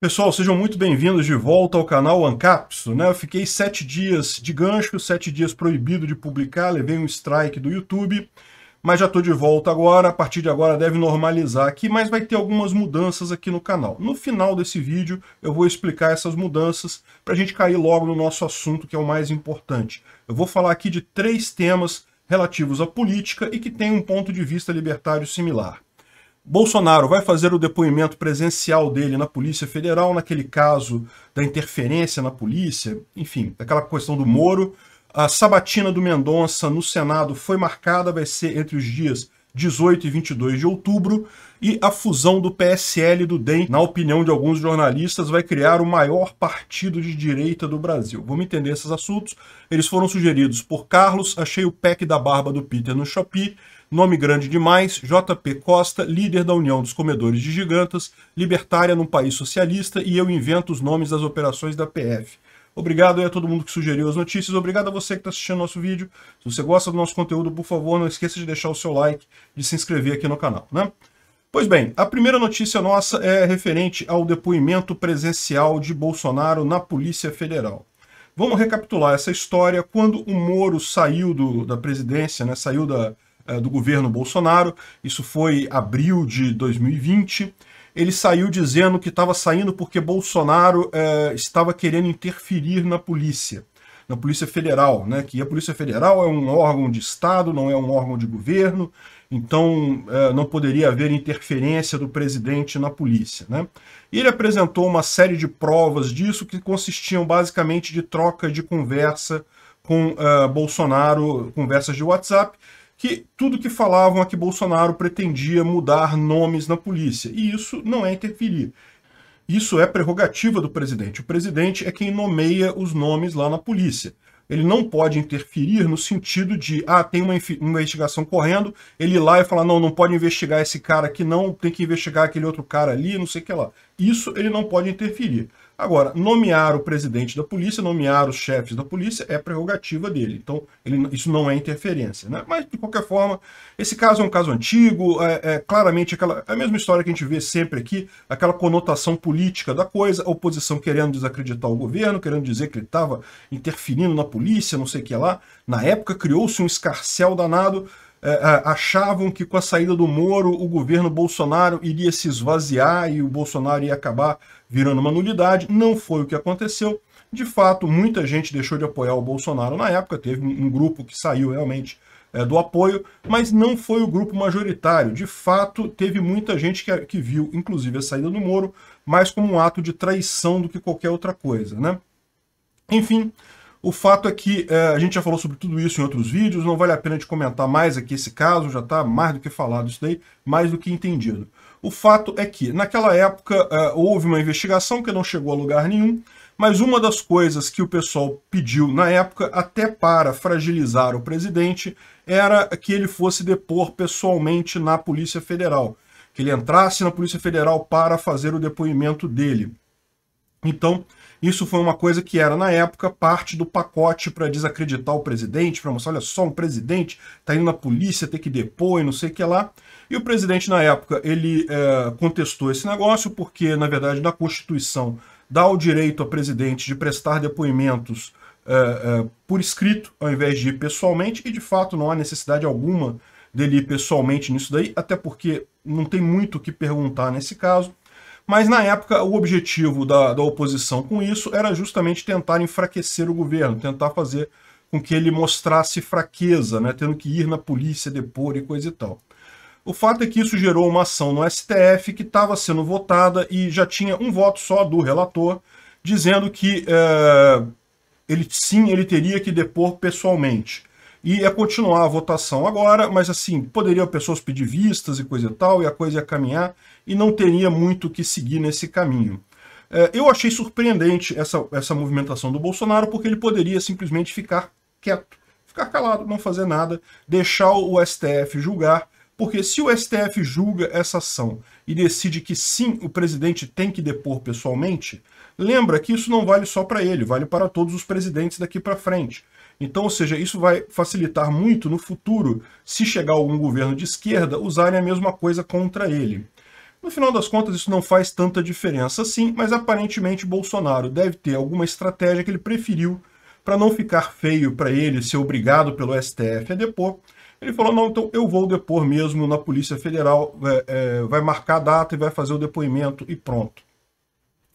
Pessoal, sejam muito bem-vindos de volta ao canal Ancapso. Né? Eu fiquei sete dias de gancho, sete dias proibido de publicar, levei um strike do YouTube, mas já estou de volta agora. A partir de agora deve normalizar aqui, mas vai ter algumas mudanças aqui no canal. No final desse vídeo eu vou explicar essas mudanças para a gente cair logo no nosso assunto, que é o mais importante. Eu vou falar aqui de três temas relativos à política e que têm um ponto de vista libertário similar. Bolsonaro vai fazer o depoimento presencial dele na Polícia Federal, naquele caso da interferência na polícia, enfim, aquela questão do Moro. A sabatina do Mendonça no Senado foi marcada, vai ser entre os dias 18 e 22 de outubro, e a fusão do PSL e do DEM, na opinião de alguns jornalistas, vai criar o maior partido de direita do Brasil. Vamos entender esses assuntos. Eles foram sugeridos por Carlos, achei o PEC da barba do Peter no Shopee, Nome grande demais, JP Costa, líder da União dos Comedores de Gigantas, libertária num país socialista e eu invento os nomes das operações da PF. Obrigado a todo mundo que sugeriu as notícias, obrigado a você que está assistindo nosso vídeo. Se você gosta do nosso conteúdo, por favor, não esqueça de deixar o seu like, de se inscrever aqui no canal, né? Pois bem, a primeira notícia nossa é referente ao depoimento presencial de Bolsonaro na Polícia Federal. Vamos recapitular essa história. Quando o Moro saiu do, da presidência, né, saiu da, eh, do governo Bolsonaro, isso foi abril de 2020. Ele saiu dizendo que estava saindo porque Bolsonaro eh, estava querendo interferir na polícia, na Polícia Federal, né? Que a Polícia Federal é um órgão de Estado, não é um órgão de governo, então eh, não poderia haver interferência do presidente na polícia, né? ele apresentou uma série de provas disso que consistiam basicamente de troca de conversa com uh, Bolsonaro, conversas de WhatsApp, que tudo que falavam é que Bolsonaro pretendia mudar nomes na polícia, e isso não é interferir. Isso é prerrogativa do presidente. O presidente é quem nomeia os nomes lá na polícia. Ele não pode interferir no sentido de, ah, tem uma investigação correndo, ele ir lá e falar, não, não pode investigar esse cara aqui, não, tem que investigar aquele outro cara ali, não sei o que lá. Isso ele não pode interferir. Agora, nomear o presidente da polícia, nomear os chefes da polícia é prerrogativa dele. Então, ele, isso não é interferência. Né? Mas, de qualquer forma, esse caso é um caso antigo, é, é claramente aquela, é a mesma história que a gente vê sempre aqui, aquela conotação política da coisa, a oposição querendo desacreditar o governo, querendo dizer que ele estava interferindo na polícia, não sei o que lá. Na época, criou-se um escarcel danado é, é, achavam que com a saída do Moro o governo Bolsonaro iria se esvaziar e o Bolsonaro ia acabar virando uma nulidade. Não foi o que aconteceu. De fato, muita gente deixou de apoiar o Bolsonaro na época, teve um grupo que saiu realmente é, do apoio, mas não foi o grupo majoritário. De fato, teve muita gente que, que viu, inclusive, a saída do Moro mais como um ato de traição do que qualquer outra coisa. Né? Enfim, o fato é que é, a gente já falou sobre tudo isso em outros vídeos, não vale a pena de comentar mais aqui esse caso, já está mais do que falado isso daí, mais do que entendido. O fato é que, naquela época, é, houve uma investigação que não chegou a lugar nenhum, mas uma das coisas que o pessoal pediu na época, até para fragilizar o presidente, era que ele fosse depor pessoalmente na Polícia Federal, que ele entrasse na Polícia Federal para fazer o depoimento dele. Então, isso foi uma coisa que era, na época, parte do pacote para desacreditar o presidente, para mostrar, olha só, um presidente está indo na polícia, tem que depor e não sei o que lá. E o presidente, na época, ele é, contestou esse negócio porque, na verdade, na Constituição dá o direito ao presidente de prestar depoimentos é, é, por escrito, ao invés de ir pessoalmente, e, de fato, não há necessidade alguma dele ir pessoalmente nisso daí, até porque não tem muito o que perguntar nesse caso. Mas na época o objetivo da, da oposição com isso era justamente tentar enfraquecer o governo, tentar fazer com que ele mostrasse fraqueza, né, tendo que ir na polícia depor e coisa e tal. O fato é que isso gerou uma ação no STF que estava sendo votada e já tinha um voto só do relator, dizendo que é, ele sim ele teria que depor pessoalmente. E ia é continuar a votação agora, mas assim, poderiam pessoas pedir vistas e coisa e tal, e a coisa ia caminhar, e não teria muito que seguir nesse caminho. É, eu achei surpreendente essa, essa movimentação do Bolsonaro, porque ele poderia simplesmente ficar quieto, ficar calado, não fazer nada, deixar o STF julgar, porque se o STF julga essa ação e decide que sim, o presidente tem que depor pessoalmente, lembra que isso não vale só para ele, vale para todos os presidentes daqui para frente. Então, ou seja, isso vai facilitar muito no futuro, se chegar algum governo de esquerda, usarem a mesma coisa contra ele. No final das contas, isso não faz tanta diferença assim, mas aparentemente Bolsonaro deve ter alguma estratégia que ele preferiu para não ficar feio para ele ser obrigado pelo STF a depor. Ele falou, não, então eu vou depor mesmo na Polícia Federal, é, é, vai marcar a data e vai fazer o depoimento e pronto.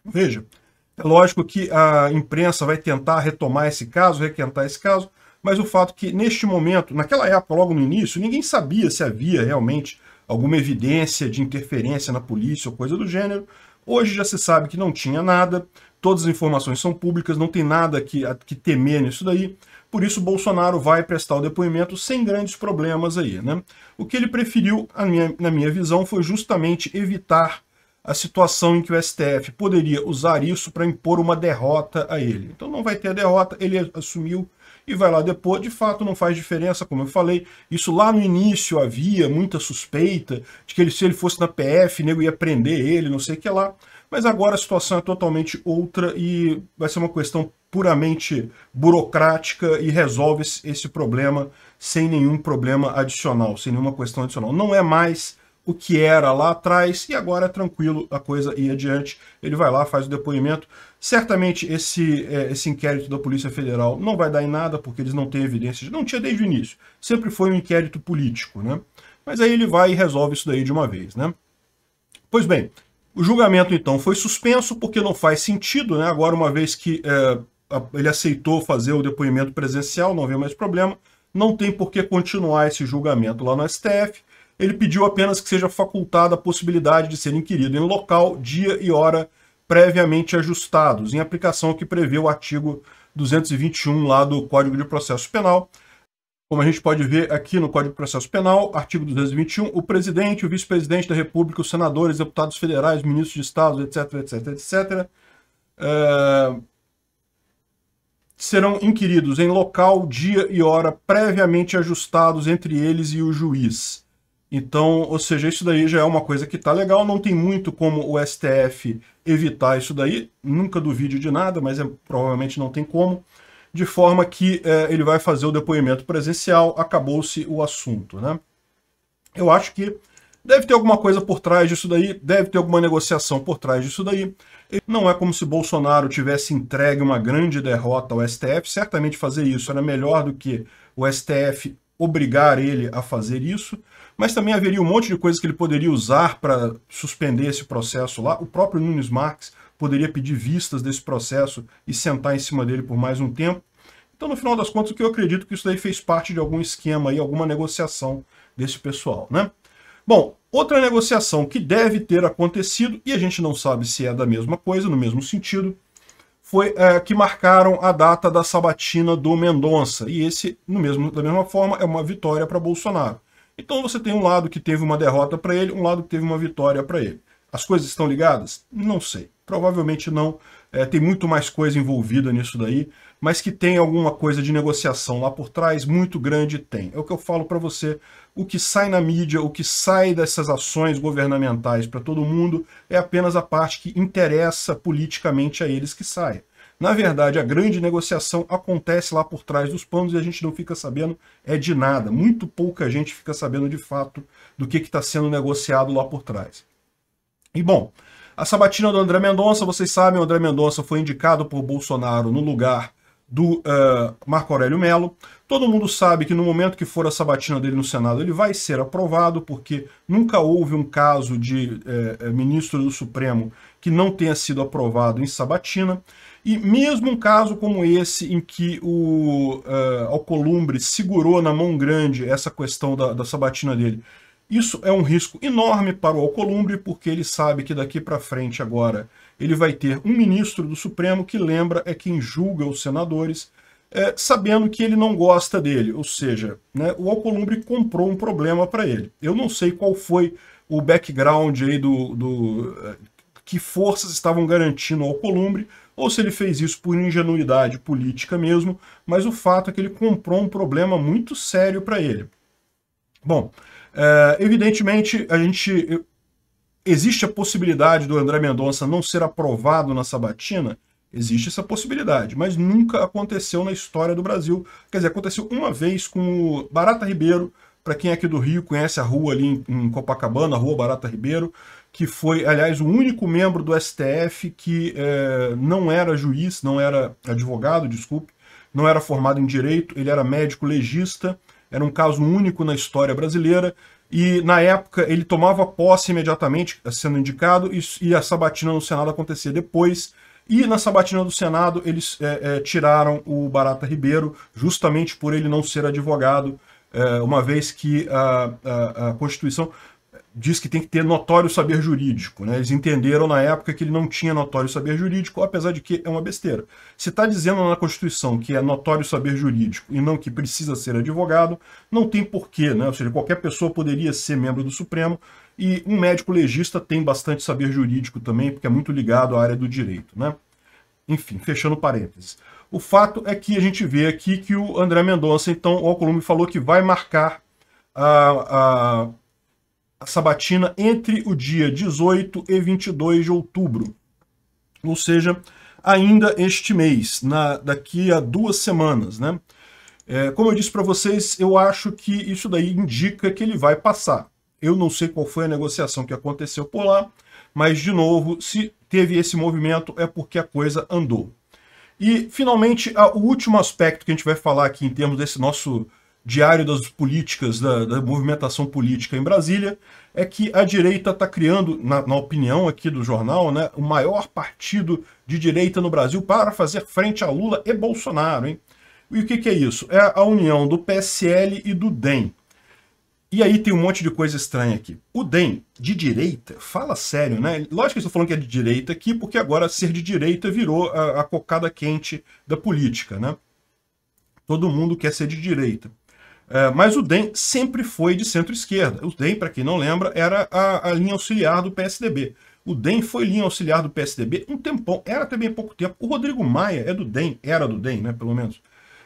Veja, é lógico que a imprensa vai tentar retomar esse caso, requentar esse caso, mas o fato que neste momento, naquela época, logo no início, ninguém sabia se havia realmente alguma evidência de interferência na polícia ou coisa do gênero. Hoje já se sabe que não tinha nada, todas as informações são públicas, não tem nada que, que temer nisso daí. Por isso, Bolsonaro vai prestar o depoimento sem grandes problemas aí, né? O que ele preferiu, minha, na minha visão, foi justamente evitar a situação em que o STF poderia usar isso para impor uma derrota a ele. Então não vai ter a derrota, ele assumiu e vai lá depois. De fato, não faz diferença, como eu falei. Isso lá no início havia muita suspeita de que ele, se ele fosse na PF, nego né, ia prender ele, não sei o que lá. Mas agora a situação é totalmente outra e vai ser uma questão puramente burocrática e resolve esse problema sem nenhum problema adicional, sem nenhuma questão adicional. Não é mais o que era lá atrás e agora é tranquilo a coisa ir adiante. Ele vai lá, faz o depoimento. Certamente esse, é, esse inquérito da Polícia Federal não vai dar em nada porque eles não têm evidências, não tinha desde o início. Sempre foi um inquérito político, né? Mas aí ele vai e resolve isso daí de uma vez, né? Pois bem, o julgamento então foi suspenso porque não faz sentido, né? Agora uma vez que é, ele aceitou fazer o depoimento presencial, não havia mais problema, não tem por que continuar esse julgamento lá no STF ele pediu apenas que seja facultada a possibilidade de ser inquirido em local, dia e hora previamente ajustados, em aplicação que prevê o artigo 221 lá do Código de Processo Penal. Como a gente pode ver aqui no Código de Processo Penal, artigo 221, o presidente, o vice-presidente da República, os senadores, deputados federais, ministros de Estado, etc, etc, etc, é... serão inquiridos em local, dia e hora previamente ajustados entre eles e o juiz. Então, ou seja, isso daí já é uma coisa que tá legal, não tem muito como o STF evitar isso daí, nunca duvide de nada, mas é, provavelmente não tem como, de forma que é, ele vai fazer o depoimento presencial, acabou-se o assunto, né? Eu acho que deve ter alguma coisa por trás disso daí, deve ter alguma negociação por trás disso daí. Não é como se Bolsonaro tivesse entregue uma grande derrota ao STF, certamente fazer isso era melhor do que o STF obrigar ele a fazer isso, mas também haveria um monte de coisas que ele poderia usar para suspender esse processo lá. O próprio Nunes Marques poderia pedir vistas desse processo e sentar em cima dele por mais um tempo. Então, no final das contas, o que eu acredito que isso daí fez parte de algum esquema e alguma negociação desse pessoal, né? Bom, outra negociação que deve ter acontecido, e a gente não sabe se é da mesma coisa, no mesmo sentido, foi é, que marcaram a data da sabatina do Mendonça. E esse, no mesmo, da mesma forma, é uma vitória para Bolsonaro. Então você tem um lado que teve uma derrota para ele, um lado que teve uma vitória para ele. As coisas estão ligadas? Não sei. Provavelmente não. É, tem muito mais coisa envolvida nisso daí, mas que tem alguma coisa de negociação lá por trás, muito grande tem. É o que eu falo para você, o que sai na mídia, o que sai dessas ações governamentais para todo mundo, é apenas a parte que interessa politicamente a eles que saia. Na verdade, a grande negociação acontece lá por trás dos panos e a gente não fica sabendo é de nada. Muito pouca gente fica sabendo de fato do que está sendo negociado lá por trás. E bom, a sabatina do André Mendonça, vocês sabem, o André Mendonça foi indicado por Bolsonaro no lugar do uh, Marco Aurélio Melo. Todo mundo sabe que no momento que for a sabatina dele no Senado, ele vai ser aprovado, porque nunca houve um caso de eh, eh, ministro do Supremo que não tenha sido aprovado em sabatina. E mesmo um caso como esse, em que o uh, Alcolumbre segurou na mão grande essa questão da, da sabatina dele, isso é um risco enorme para o Alcolumbre, porque ele sabe que daqui para frente agora ele vai ter um ministro do Supremo que lembra é quem julga os senadores, é, sabendo que ele não gosta dele. Ou seja, né, o Alcolumbre comprou um problema para ele. Eu não sei qual foi o background aí do, do eh, que forças estavam garantindo ao Alcolumbre, ou se ele fez isso por ingenuidade política mesmo, mas o fato é que ele comprou um problema muito sério para ele. Bom, é, evidentemente, a gente existe a possibilidade do André Mendonça não ser aprovado na sabatina? Existe essa possibilidade, mas nunca aconteceu na história do Brasil. Quer dizer, aconteceu uma vez com o Barata Ribeiro, para quem é aqui do Rio, conhece a rua ali em Copacabana, a Rua Barata Ribeiro, que foi, aliás, o único membro do STF que é, não era juiz, não era advogado, desculpe, não era formado em direito, ele era médico legista, era um caso único na história brasileira, e na época ele tomava posse imediatamente, sendo indicado, e, e a sabatina no Senado acontecia depois, e na sabatina do Senado eles é, é, tiraram o Barata Ribeiro, justamente por ele não ser advogado, é, uma vez que a, a, a Constituição diz que tem que ter notório saber jurídico. Né? Eles entenderam na época que ele não tinha notório saber jurídico, apesar de que é uma besteira. Se está dizendo na Constituição que é notório saber jurídico e não que precisa ser advogado, não tem porquê, né? ou seja, qualquer pessoa poderia ser membro do Supremo e um médico legista tem bastante saber jurídico também, porque é muito ligado à área do direito. Né? Enfim, fechando parênteses. O fato é que a gente vê aqui que o André Mendonça, então, o Alcolumbre falou que vai marcar a, a sabatina entre o dia 18 e 22 de outubro, ou seja, ainda este mês, na, daqui a duas semanas. Né? É, como eu disse para vocês, eu acho que isso daí indica que ele vai passar. Eu não sei qual foi a negociação que aconteceu por lá, mas, de novo, se teve esse movimento é porque a coisa andou. E, finalmente, a, o último aspecto que a gente vai falar aqui em termos desse nosso diário das políticas, da, da movimentação política em Brasília, é que a direita está criando, na, na, opinião aqui do jornal, né, o maior partido de direita no Brasil para fazer frente a Lula e Bolsonaro. Hein? E o que, que é isso? É a união do PSL e do DEM. E aí tem um monte de coisa estranha aqui. O DEM, de direita, fala sério, né? Lógico que estou falando que é de direita aqui, porque agora ser de direita virou a, a cocada quente da política, né? Todo mundo quer ser de direita. É, mas o DEM sempre foi de centro-esquerda. O DEM, para quem não lembra, era a, a, linha auxiliar do PSDB. O DEM foi linha auxiliar do PSDB um tempão, era também pouco tempo. O Rodrigo Maia é do DEM, era do DEM, né, pelo menos.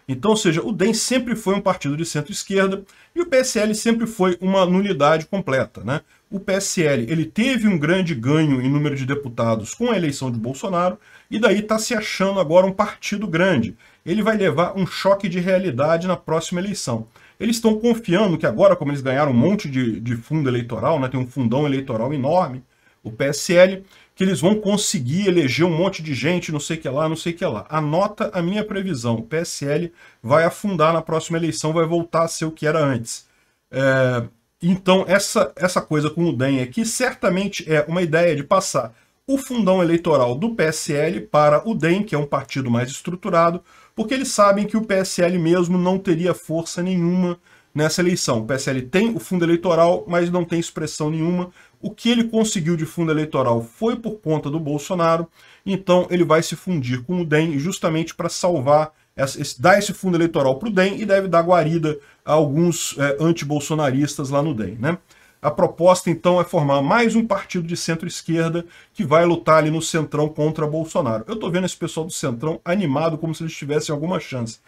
Então, ou seja, o DEM sempre foi um partido de centro-esquerda e o PSL sempre foi uma nulidade completa. Né? O PSL ele teve um grande ganho em número de deputados com a eleição de Bolsonaro e daí está se achando agora um partido grande. Ele vai levar um choque de realidade na próxima eleição. Eles estão confiando que agora, como eles ganharam um monte de, de fundo eleitoral, né, tem um fundão eleitoral enorme, o PSL, que eles vão conseguir eleger um monte de gente, não sei o que lá, não sei o que lá. Anota a minha previsão, o PSL vai afundar na próxima eleição, vai voltar a ser o que era antes. É, então, essa, essa coisa com o DEM aqui é certamente é uma ideia de passar o fundão eleitoral do PSL para o DEM, que é um partido mais estruturado, porque eles sabem que o PSL mesmo não teria força nenhuma nessa eleição. O PSL tem o fundo eleitoral, mas não tem expressão nenhuma. O que ele conseguiu de fundo eleitoral foi por conta do Bolsonaro, então ele vai se fundir com o DEM justamente para salvar, esse, dar esse fundo eleitoral para o DEM e deve dar guarida a alguns é, antibolsonaristas lá no DEM. Né? A proposta, então, é formar mais um partido de centro-esquerda que vai lutar ali no Centrão contra Bolsonaro. Eu estou vendo esse pessoal do Centrão animado como se eles tivessem alguma chance.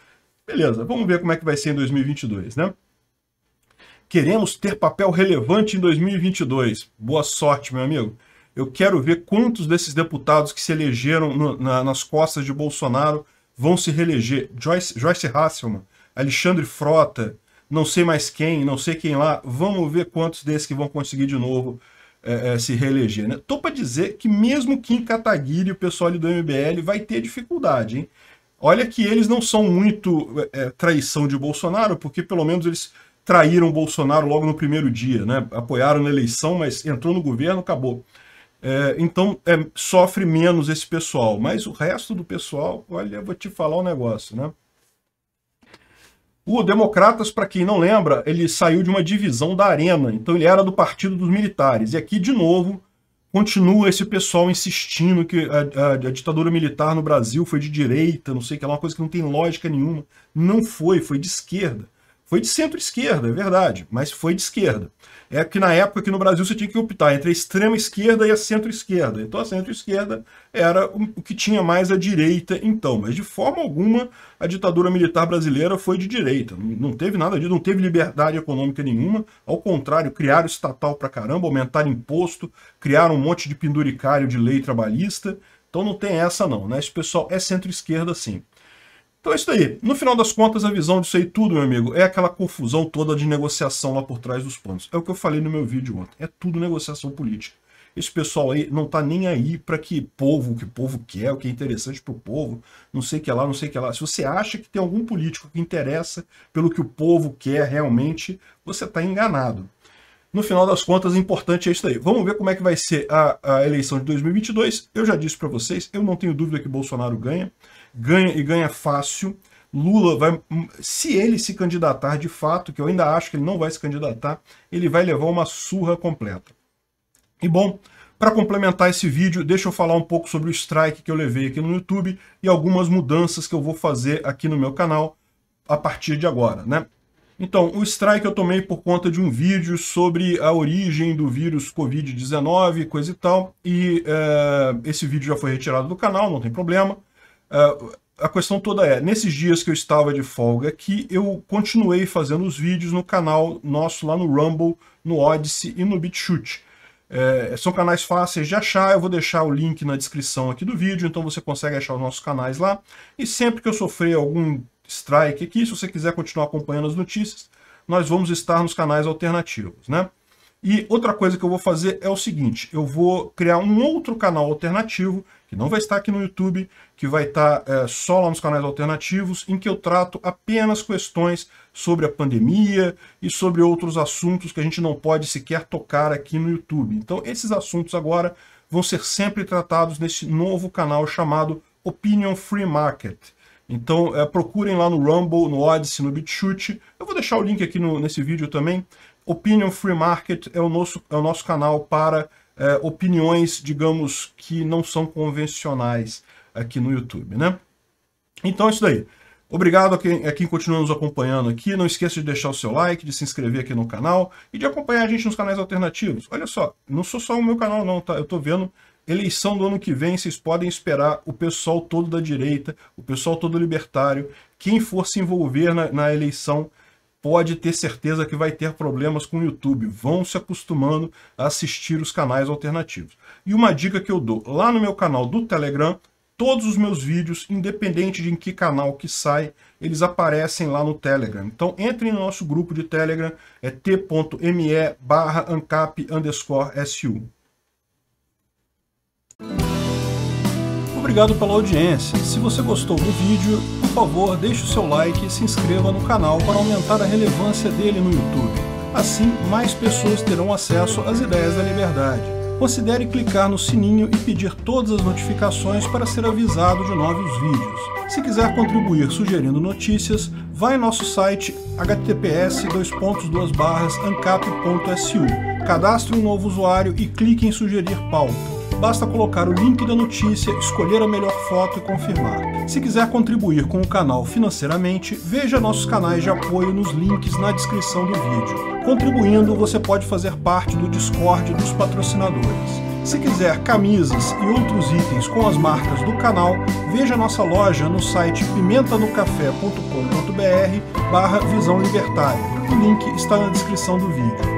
Beleza, vamos ver como é que vai ser em 2022, né? Queremos ter papel relevante em 2022. Boa sorte, meu amigo. Eu quero ver quantos desses deputados que se elegeram no, na, nas costas de Bolsonaro vão se reeleger. Joyce, Joyce Hasselman, Alexandre Frota, não sei mais quem, não sei quem lá, vamos ver quantos desses que vão conseguir de novo é, é, se reeleger. Né? Tô para dizer que mesmo Kim Kataguiri, o pessoal do MBL, vai ter dificuldade. Hein? Olha que eles não são muito é, é, traição de Bolsonaro, porque pelo menos eles traíram Bolsonaro logo no primeiro dia, né? apoiaram na eleição, mas entrou no governo, acabou. É, então é, sofre menos esse pessoal, mas o resto do pessoal, olha, vou te falar um negócio, né? O Democratas, para quem não lembra, ele saiu de uma divisão da Arena, então ele era do Partido dos Militares. E aqui, de novo, continua esse pessoal insistindo que a, a, a ditadura militar no Brasil foi de direita, não sei o que, é uma coisa que não tem lógica nenhuma. Não foi, foi de esquerda. Foi de centro-esquerda, é verdade, mas foi de esquerda. É que na época que no Brasil você tinha que optar entre a extrema-esquerda e a centro-esquerda. Então a centro-esquerda era o que tinha mais a direita então. Mas de forma alguma a ditadura militar brasileira foi de direita. Não teve nada disso, não teve liberdade econômica nenhuma. Ao contrário, criaram estatal pra caramba, aumentaram imposto, criaram um monte de penduricário de lei trabalhista. Então não tem essa não, né? Esse pessoal é centro-esquerda sim. Então é isso aí. No final das contas, a visão disso aí tudo, meu amigo, é aquela confusão toda de negociação lá por trás dos panos. É o que eu falei no meu vídeo ontem. É tudo negociação política. Esse pessoal aí não tá nem aí para que povo, o que o povo quer, o que é interessante pro povo, não sei o que lá, não sei o que lá. Se você acha que tem algum político que interessa pelo que o povo quer realmente, você tá enganado. No final das contas, importante é isso aí. Vamos ver como é que vai ser a, a eleição de 2022. Eu já disse para vocês, eu não tenho dúvida que Bolsonaro ganha ganha e ganha fácil. Lula vai, hum, se ele se candidatar de fato, que eu ainda acho que ele não vai se candidatar, ele vai levar uma surra completa. E bom, para complementar esse vídeo, deixa eu falar um pouco sobre o strike que eu levei aqui no YouTube e algumas mudanças que eu vou fazer aqui no meu canal a partir de agora, né? Então, o strike eu tomei por conta de um vídeo sobre a origem do vírus Covid-19, coisa e tal, e é, esse vídeo já foi retirado do canal, não tem problema. Ah, a questão toda é, nesses dias que eu estava de folga que eu continuei fazendo os vídeos no canal nosso lá no Rumble, no Odyssey e no BitChute. É, são canais fáceis de achar, eu vou deixar o link na descrição aqui do vídeo, então você consegue achar os nossos canais lá. E sempre que eu sofrer algum strike aqui, se você quiser continuar acompanhando as notícias, nós vamos estar nos canais alternativos, né? E outra coisa que eu vou fazer é o seguinte, eu vou criar um outro canal alternativo, que não vai estar aqui no YouTube, que vai estar é, só lá nos canais alternativos, em que eu trato apenas questões sobre a pandemia e sobre outros assuntos que a gente não pode sequer tocar aqui no YouTube. Então esses assuntos agora vão ser sempre tratados nesse novo canal chamado Opinion Free Market. Então, é, procurem lá no Rumble, no Odyssey, no BitChute. Eu vou deixar o link aqui no, nesse vídeo também. Opinion Free Market é o nosso, é o nosso canal para é, opiniões, digamos, que não são convencionais aqui no YouTube, né? Então é isso daí. Obrigado a quem, a quem, continua nos acompanhando aqui. Não esqueça de deixar o seu like, de se inscrever aqui no canal e de acompanhar a gente nos canais alternativos. Olha só, não sou só o meu canal não, tá? Eu tô vendo eleição do ano que vem, vocês podem esperar o pessoal todo da direita, o pessoal todo libertário, quem for se envolver na, na eleição pode ter certeza que vai ter problemas com o YouTube. Vão se acostumando a assistir os canais alternativos. E uma dica que eu dou, lá no meu canal do Telegram, todos os meus vídeos, independente de em que canal que sai, eles aparecem lá no Telegram. Então entre no nosso grupo de Telegram, é t.me barra ancap underscore su. Obrigado pela audiência. Se você gostou do vídeo, por favor, deixe o seu like e se inscreva no canal para aumentar a relevância dele no YouTube. Assim, mais pessoas terão acesso às ideias da liberdade. Considere clicar no sininho e pedir todas as notificações para ser avisado de novos vídeos. Se quiser contribuir sugerindo notícias, vá em nosso site https://ancap.su, cadastre um novo usuário e clique em sugerir pauta basta colocar o link da notícia, escolher a melhor foto e confirmar. Se quiser contribuir com o canal financeiramente, veja nossos canais de apoio nos links na descrição do vídeo. Contribuindo, você pode fazer parte do Discord dos patrocinadores. Se quiser camisas e outros itens com as marcas do canal, veja nossa loja no site pimentanocafé.com.br barra Visão Libertária. O link está na descrição do vídeo.